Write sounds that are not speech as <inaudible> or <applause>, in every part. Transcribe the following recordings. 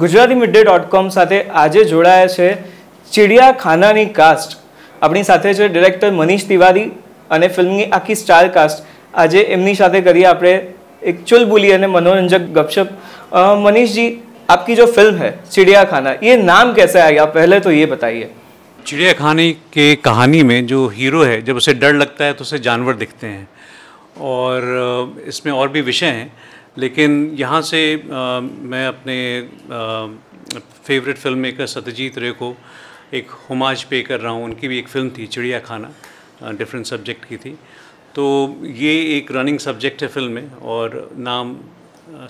gujaratimidday.com સાથે આજે જોડાય છે ચીડિયા ખાનાની કાસ્ટ આપણી સાથે છે ડિરેક્ટર મનીષ तिवारी અને ફિલ્મની આખી સ્ટાર કાસ્ટ આજે એમની સાથે કરી આપણે એક્યુઅલ બોલી અને મનોરંજક ગપશપ મનીષજી આપકી જો ફિલ્મ હે ચીડિયા ખાના યે નામ કેસા હે આપ પહેલે તો યે બતાઈએ ચીડિયા ખાની કે કહાની મે જો હીરો હે જબ ઉસે ડર લગતા હે તો ઉસે જનવર દિખતે હે ઓર ઇસમે ઓર ભી વિષય હે लेकिन यहाँ से आ, मैं अपने फेवरेट फिल्म मेकर सत्यजीत रे को एक होमाज पे कर रहा हूँ उनकी भी एक फिल्म थी चिड़िया खाना डिफरेंट सब्जेक्ट की थी तो ये एक रनिंग सब्जेक्ट है फिल्म में और नाम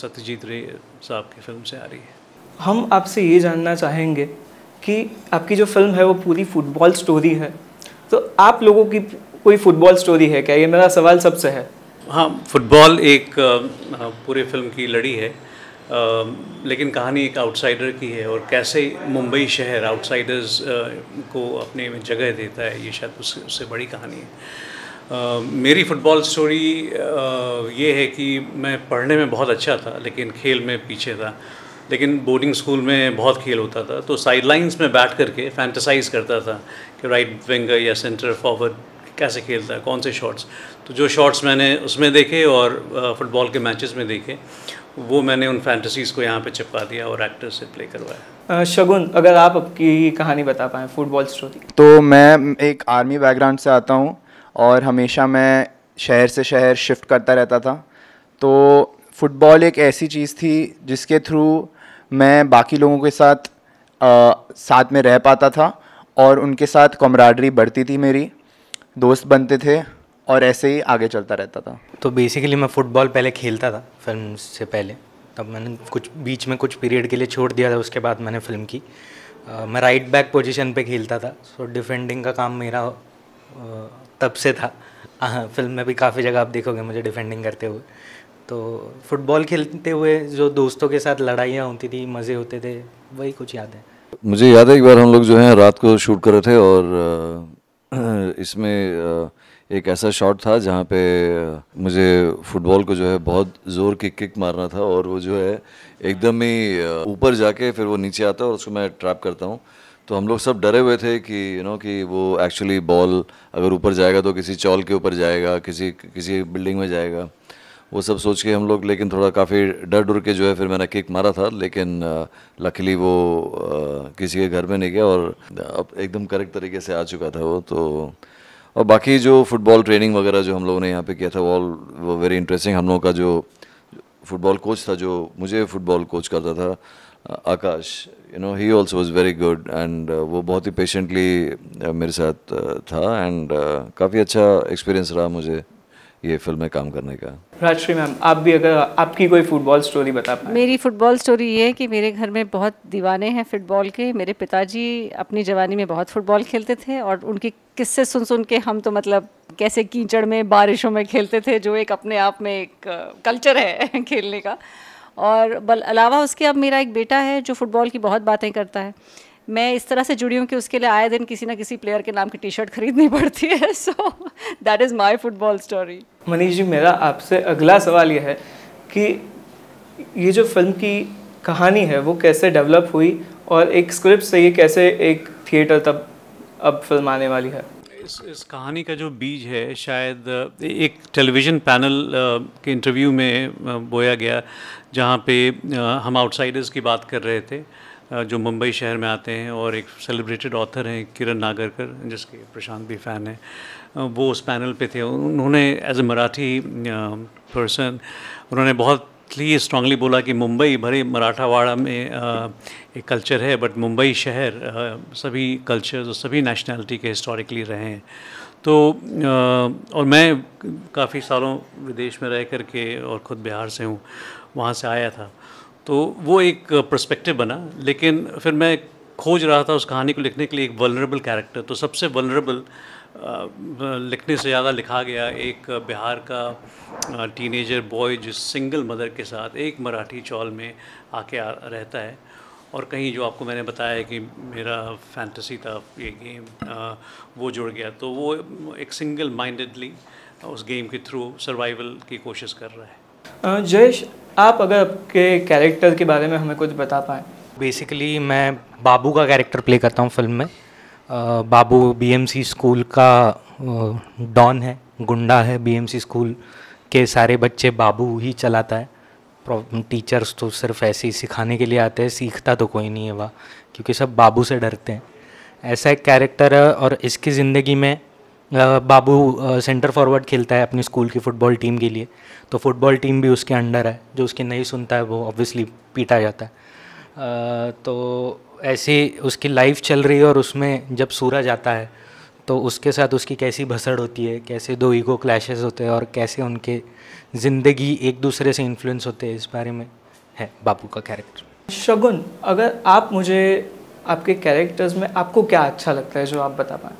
सत्यजीत रे साहब की फिल्म से आ रही है हम आपसे ये जानना चाहेंगे कि आपकी जो फिल्म है वो पूरी फुटबॉल स्टोरी है तो आप लोगों की कोई फुटबॉल स्टोरी है क्या ये मेरा सवाल सबसे है हाँ फुटबॉल एक पूरे फिल्म की लड़ी है लेकिन कहानी एक आउटसाइडर की है और कैसे मुंबई शहर आउटसाइडर्स को अपने में जगह देता है ये शायद उससे उससे बड़ी कहानी है मेरी फुटबॉल स्टोरी ये है कि मैं पढ़ने में बहुत अच्छा था लेकिन खेल में पीछे था लेकिन बोर्डिंग स्कूल में बहुत खेल होता था तो साइडलाइंस में बैठ करके फैंटसाइज करता था कि राइट विंगर या सेंटर फॉरवर्ड कैसे खेलता है कौन से शॉट्स तो जो शॉट्स मैंने उसमें देखे और फुटबॉल के मैचेस में देखे वो मैंने उन फैंटसीज़ को यहाँ पे चिपका दिया और एक्टर से प्ले करवाया शगुन अगर आप आपकी कहानी बता पाएँ फुटबॉल स्टोरी तो मैं एक आर्मी बैकग्राउंड से आता हूँ और हमेशा मैं शहर से शहर शिफ्ट करता रहता था तो फुटबॉल एक ऐसी चीज़ थी जिसके थ्रू मैं बाकी लोगों के साथ आ, साथ में रह पाता था और उनके साथ कमराडरी बढ़ती थी मेरी दोस्त बनते थे और ऐसे ही आगे चलता रहता था तो बेसिकली मैं फ़ुटबॉल पहले खेलता था फिल्म से पहले तब मैंने कुछ बीच में कुछ पीरियड के लिए छोड़ दिया था उसके बाद मैंने फ़िल्म की आ, मैं राइट बैक पोजीशन पे खेलता था सो डिफेंडिंग का काम मेरा तब से था हाँ फिल्म में भी काफ़ी जगह आप देखोगे मुझे डिफेंडिंग करते हुए तो फुटबॉल खेलते हुए जो दोस्तों के साथ लड़ाइयाँ होती थी मज़े होते थे वही कुछ याद है मुझे याद है एक बार हम लोग जो है रात को शूट कर रहे थे और <clears throat> इसमें एक ऐसा शॉट था जहाँ पे मुझे फुटबॉल को जो है बहुत ज़ोर की किक मारना था और वो जो है एकदम ही ऊपर जाके फिर वो नीचे आता है और उसको मैं ट्रैप करता हूँ तो हम लोग सब डरे हुए थे कि यू you नो know, कि वो एक्चुअली बॉल अगर ऊपर जाएगा तो किसी चौल के ऊपर जाएगा किसी किसी बिल्डिंग में जाएगा वो सब सोच के हम लोग लेकिन थोड़ा काफ़ी डर डर के जो है फिर मैंने किक मारा था लेकिन लकली वो किसी के घर में नहीं गया और अब एकदम करेक्ट तरीके से आ चुका था वो तो और बाकी जो फुटबॉल ट्रेनिंग वगैरह जो हम लोगों ने यहाँ पे किया था वो ऑल वो वेरी इंटरेस्टिंग हम लोगों का जो फुटबॉल कोच था जो मुझे फुटबॉल कोच करता था Akash you know he also was very good and वो बहुत ही पेशेंटली मेरे साथ था एंड काफ़ी अच्छा एक्सपीरियंस रहा मुझे ये फिल्म में काम करने का राजश्री मैम आप भी अगर आपकी कोई फुटबॉल स्टोरी बता पाए मेरी फुटबॉल स्टोरी ये है कि मेरे घर में बहुत दीवाने हैं फुटबॉल के मेरे पिताजी अपनी जवानी में बहुत फुटबॉल खेलते थे और उनके किस्से सुन सुन के हम तो मतलब कैसे कीचड़ में बारिशों में खेलते थे जो एक अपने आप में एक कल्चर है <laughs> खेलने का और बल अलावा उसके अब मेरा एक बेटा है जो फुटबॉल की बहुत बातें करता है मैं इस तरह से जुड़ी हूँ कि उसके लिए आए दिन किसी ना किसी प्लेयर के नाम की टी शर्ट खरीदनी <laughs> पड़ती है so that is my football story Manish ji मेरा आपसे अगला सवाल यह है कि ये जो फिल्म की कहानी है वो कैसे डेवलप हुई और एक स्क्रिप्ट से ये कैसे एक थिएटर तब अब फिल्म आने वाली है इस इस कहानी का जो बीज है शायद एक टेलीविज़न पैनल के इंटरव्यू में बोया गया जहाँ पे हम आउटसाइडर्स की बात कर रहे थे जो मुंबई शहर में आते हैं और एक सेलिब्रेटेड ऑथर हैं किरण नागरकर जिसके प्रशांत भी फ़ैन हैं वो उस पैनल पे थे उन्होंने एज ए मराठी पर्सन उन्होंने बहुत ही स्ट्रांगली बोला कि मुंबई भरे मराठावाड़ा में एक कल्चर है बट मुंबई शहर सभी कल्चर्स और सभी नेशनैलिटी के हिस्टोरिकली रहे हैं तो और मैं काफ़ी सालों विदेश में रह कर के और ख़ुद बिहार से हूँ वहाँ से आया था तो वो एक पर्सपेक्टिव बना लेकिन फिर मैं खोज रहा था उस कहानी को लिखने के लिए एक वलरेबल कैरेक्टर तो सबसे वलरेबल लिखने से ज़्यादा लिखा गया एक बिहार का टीनेजर बॉय जो सिंगल मदर के साथ एक मराठी चौल में आके आ, रहता है और कहीं जो आपको मैंने बताया कि मेरा फैंटेसी था ये गेम वो जुड़ गया तो वो एक सिंगल माइंडेडली उस गेम के थ्रू सर्वाइवल की कोशिश कर रहा है जयेश आप अगर आपके कैरेक्टर के बारे में हमें कुछ बता पाएँ बेसिकली मैं बाबू का कैरेक्टर प्ले करता हूँ फिल्म में बाबू बीएमसी स्कूल का डॉन है गुंडा है बीएमसी स्कूल के सारे बच्चे बाबू ही चलाता है टीचर्स तो सिर्फ ऐसे ही सिखाने के लिए आते हैं सीखता तो कोई नहीं है वह क्योंकि सब बाबू से डरते हैं ऐसा एक कैरेक्टर है और इसकी ज़िंदगी में बाबू सेंटर फॉरवर्ड खेलता है अपनी स्कूल की फुटबॉल टीम के लिए तो फुटबॉल टीम भी उसके अंडर है जो उसकी नहीं सुनता है वो ऑब्वियसली पीटा जाता है तो ऐसे उसकी लाइफ चल रही है और उसमें जब सूरज आता है तो उसके साथ उसकी कैसी भसड़ होती है कैसे दो ईगो क्लैशेस होते हैं और कैसे उनके ज़िंदगी एक दूसरे से इन्फ्लुएंस होते हैं इस बारे में है बाबू का कैरेक्टर शगुन अगर आप मुझे आपके कैरेक्टर्स में आपको क्या अच्छा लगता है जो आप बता पाए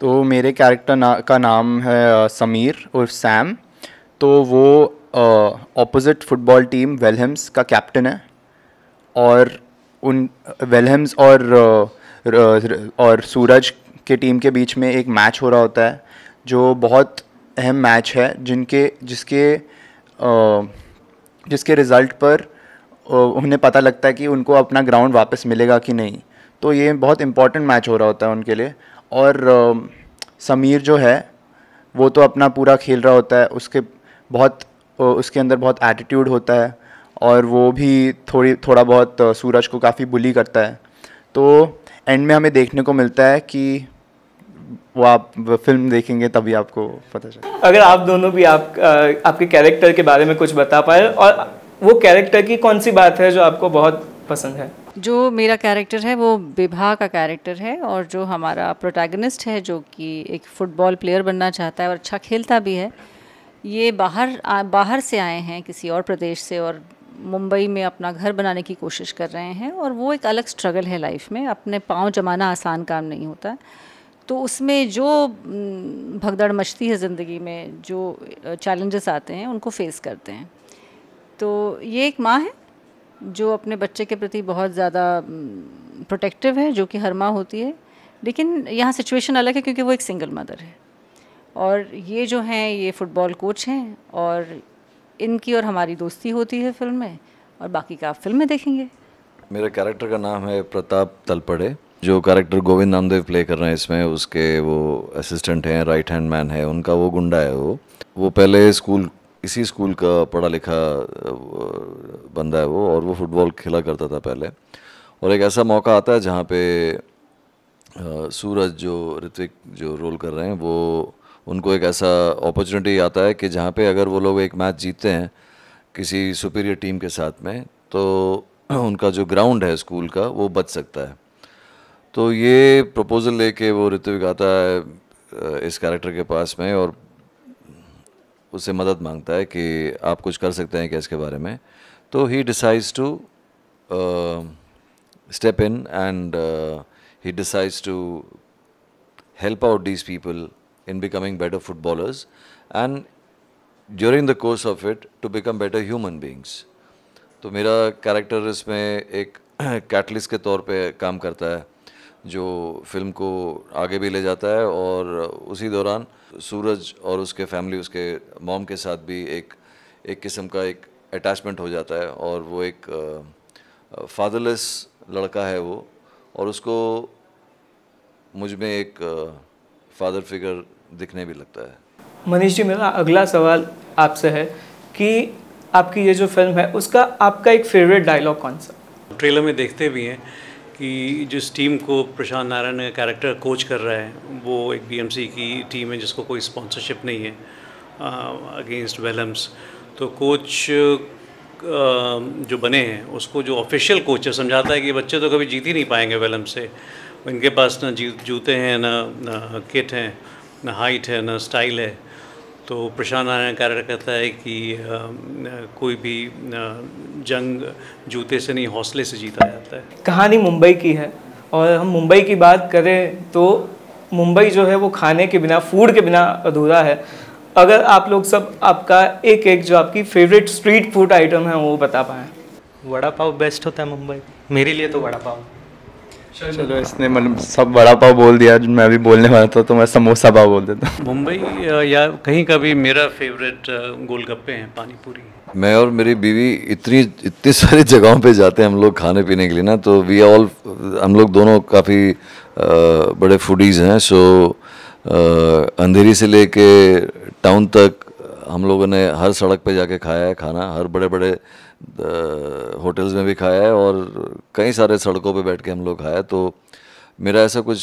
तो मेरे कैरेक्टर ना, का नाम है समीर और सैम तो वो ऑपोजिट फुटबॉल टीम वेलहम्स का कैप्टन है और उन वेलहम्स और और सूरज के टीम के बीच में एक मैच हो रहा होता है जो बहुत अहम मैच है जिनके जिसके जिसके रिज़ल्ट पर उन्हें पता लगता है कि उनको अपना ग्राउंड वापस मिलेगा कि नहीं तो ये बहुत इंपॉर्टेंट मैच हो रहा होता है उनके लिए और समीर जो है वो तो अपना पूरा खेल रहा होता है उसके बहुत उसके अंदर बहुत एटीट्यूड होता है और वो भी थोड़ी थोड़ा बहुत सूरज को काफ़ी बुली करता है तो एंड में हमें देखने को मिलता है कि वो आप फिल्म देखेंगे तभी आपको पता चले अगर आप दोनों भी आप आपके कैरेक्टर के बारे में कुछ बता पाए और वो कैरेक्टर की कौन सी बात है जो आपको बहुत पसंद है जो मेरा कैरेक्टर है वो विभा का कैरेक्टर है और जो हमारा प्रोटैगनिस्ट है जो कि एक फ़ुटबॉल प्लेयर बनना चाहता है और अच्छा खेलता भी है ये बाहर आ, बाहर से आए हैं किसी और प्रदेश से और मुंबई में अपना घर बनाने की कोशिश कर रहे हैं और वो एक अलग स्ट्रगल है लाइफ में अपने पाँव जमाना आसान काम नहीं होता तो उसमें जो भगदड़ मचती है ज़िंदगी में जो चैलेंजेस आते हैं उनको फेस करते हैं तो ये एक माँ है जो अपने बच्चे के प्रति बहुत ज़्यादा प्रोटेक्टिव हम्म, है जो कि हर माँ होती है लेकिन यहाँ सिचुएशन अलग है क्योंकि वो एक सिंगल मदर है और ये जो हैं ये फ़ुटबॉल कोच हैं और इनकी और हमारी दोस्ती होती है फिल्म में और बाकी का आप फिल्म में देखेंगे मेरे कैरेक्टर का नाम है प्रताप तलपड़े जो कैरेक्टर गोविंद नामदेव प्ले कर रहे हैं इसमें उसके वो असिस्टेंट हैं राइट हैंड मैन है उनका वो गुंडा है वो वो पहले स्कूल इसी स्कूल का पढ़ा लिखा बंदा है वो और वो फुटबॉल खेला करता था पहले और एक ऐसा मौका आता है जहाँ पे सूरज जो ऋतिक जो रोल कर रहे हैं वो उनको एक ऐसा अपॉर्चुनिटी आता है कि जहाँ पे अगर वो लोग एक मैच जीतते हैं किसी सुपीरियर टीम के साथ में तो <clears throat> उनका जो ग्राउंड है स्कूल का वो बच सकता है तो ये प्रपोज़ल लेके वो ऋतिक आता है इस कैरेक्टर के पास में और उससे मदद मांगता है कि आप कुछ कर सकते हैं क्या इसके बारे में तो ही decides to step in and he decides to help out these people in becoming better footballers and during the course of it to become better human beings तो मेरा कैरेक्टर इसमें एक कैटलिस्ट <clears throat> के तौर पे काम करता है जो फिल्म को आगे भी ले जाता है और उसी दौरान सूरज और उसके फैमिली उसके मॉम के साथ भी एक एक किस्म का एक अटैचमेंट हो जाता है और वो एक फादरलेस लड़का है वो और उसको मुझ में एक फादर फिगर दिखने भी लगता है मनीष जी मेरा अगला सवाल आपसे है कि आपकी ये जो फिल्म है उसका आपका एक फेवरेट डायलॉग कौन सा ट्रेलर में देखते भी हैं कि जिस टीम को प्रशांत नारायण कैरेक्टर कोच कर रहा है वो एक बीएमसी की टीम है जिसको कोई स्पॉन्सरशिप नहीं है अगेंस्ट वेलम्स तो कोच जो बने हैं उसको जो ऑफिशियल कोच है समझाता है कि बच्चे तो कभी जीत ही नहीं पाएंगे वेलम से इनके पास ना जूते हैं ना, ना किट हैं ना हाइट है ना स्टाइल है तो प्रशांत नारायण कार्य कहता है कि आ, कोई भी आ, जंग जूते से नहीं हौसले से जीता जाता है कहानी मुंबई की है और हम मुंबई की बात करें तो मुंबई जो है वो खाने के बिना फूड के बिना अधूरा है अगर आप लोग सब आपका एक एक जो आपकी फेवरेट स्ट्रीट फूड आइटम है वो बता पाएँ वड़ा पाव बेस्ट होता है मुंबई मेरे लिए तो वड़ा पाव चलो इसने मतलब सब बड़ा पाव बोल दिया जो मैं भी बोलने वाला था तो मैं समोसा पाव बोल देता मुंबई या कहीं का भी मेरा फेवरेट गोलगप्पे हैं पानी पूरी मैं और मेरी बीवी इतनी इतनी सारी जगहों पे जाते हैं हम लोग खाने पीने के लिए ना तो वी ऑल हम लोग दोनों काफ़ी बड़े फूडीज़ हैं सो अंधेरी से लेके टाउन तक हम लोगों ने हर सड़क पे जाके खाया है खाना हर बड़े बड़े होटल्स में भी खाया है और कई सारे सड़कों पे बैठ के हम लोग खाया तो मेरा ऐसा कुछ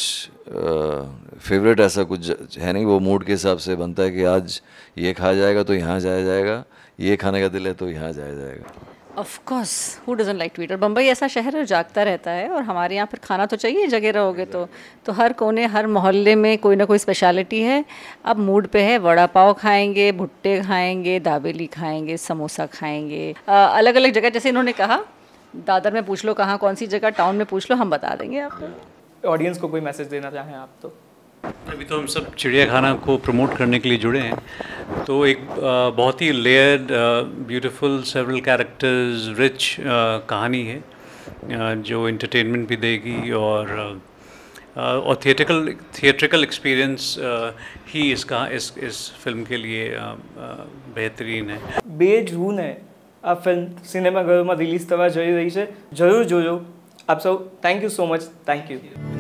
फेवरेट ऐसा कुछ है नहीं वो मूड के हिसाब से बनता है कि आज ये खाया जाएगा तो यहाँ जाया जाएगा ये खाने का दिल है तो यहाँ जाया जाएगा of course who doesn't like Twitter Bombay ऐसा शहर है जागता रहता है और हमारे यहाँ पर खाना तो चाहिए जगह रहोगे तो तो हर कोने हर मोहल्ले में कोई ना कोई स्पेशलिटी है अब मूड पे है वड़ा पाव खाएंगे भुट्टे खाएंगे दाबेली खाएंगे समोसा खाएंगे आ, अलग अलग जगह जैसे इन्होंने कहा दादर में पूछ लो कहाँ कौन सी जगह टाउन में पूछ लो हम बता देंगे आपको ऑडियंस को कोई मैसेज देना चाहें आप तो अभी तो हम सब चिड़ियाखाना को प्रमोट करने के लिए जुड़े हैं तो एक बहुत ही layered beautiful several characters rich कहानी है जो एंटरटेनमेंट भी देगी और और थिएट्रिकल थिएट्रिकल एक्सपीरियंस ही इसका इस इस फिल्म के लिए बेहतरीन है બે જૂને આ ફિલ્મ સિનેમાઘરોમાં रिलीज થવા જઈ रही છે जरूर જોજો आप सब thank you so much thank you